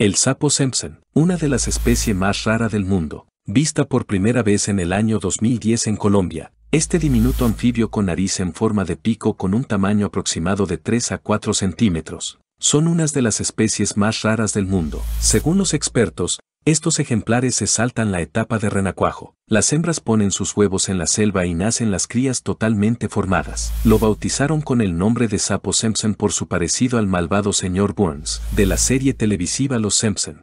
El sapo Simpson, una de las especies más raras del mundo, vista por primera vez en el año 2010 en Colombia, este diminuto anfibio con nariz en forma de pico con un tamaño aproximado de 3 a 4 centímetros, son unas de las especies más raras del mundo. Según los expertos, estos ejemplares se saltan la etapa de renacuajo. Las hembras ponen sus huevos en la selva y nacen las crías totalmente formadas. Lo bautizaron con el nombre de sapo Simpson por su parecido al malvado señor Burns, de la serie televisiva Los Simpson.